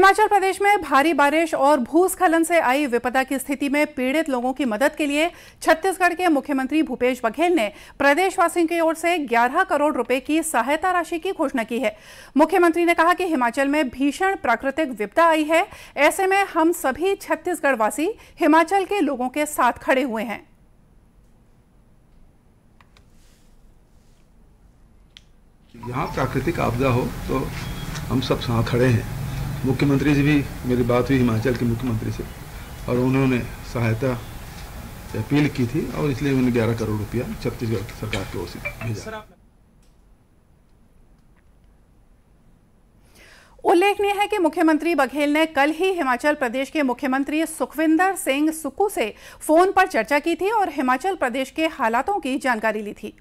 हिमाचल प्रदेश में भारी बारिश और भूस्खलन से आई विपदा की स्थिति में पीड़ित लोगों की मदद के लिए छत्तीसगढ़ के मुख्यमंत्री भूपेश बघेल ने प्रदेशवासियों की ओर से 11 करोड़ रुपए की सहायता राशि की घोषणा की है मुख्यमंत्री ने कहा कि हिमाचल में भीषण प्राकृतिक विपदा आई है ऐसे में हम सभी छत्तीसगढ़ वासी हिमाचल के लोगों के साथ खड़े हुए हैं यहाँ प्राकृतिक आपदा हो तो हम सब साथ खड़े हैं मुख्यमंत्री से भी मेरी बात हुई हिमाचल के मुख्यमंत्री से और उन्होंने सहायता अपील की थी और इसलिए उन्होंने ग्यारह करोड़ रुपया छत्तीसगढ़ सरकार की ओर से भेजा उल्लेखनीय है कि मुख्यमंत्री बघेल ने कल ही हिमाचल प्रदेश के मुख्यमंत्री सुखविंदर सिंह सुक्कू से फोन पर चर्चा की थी और हिमाचल प्रदेश के हालातों की जानकारी ली थी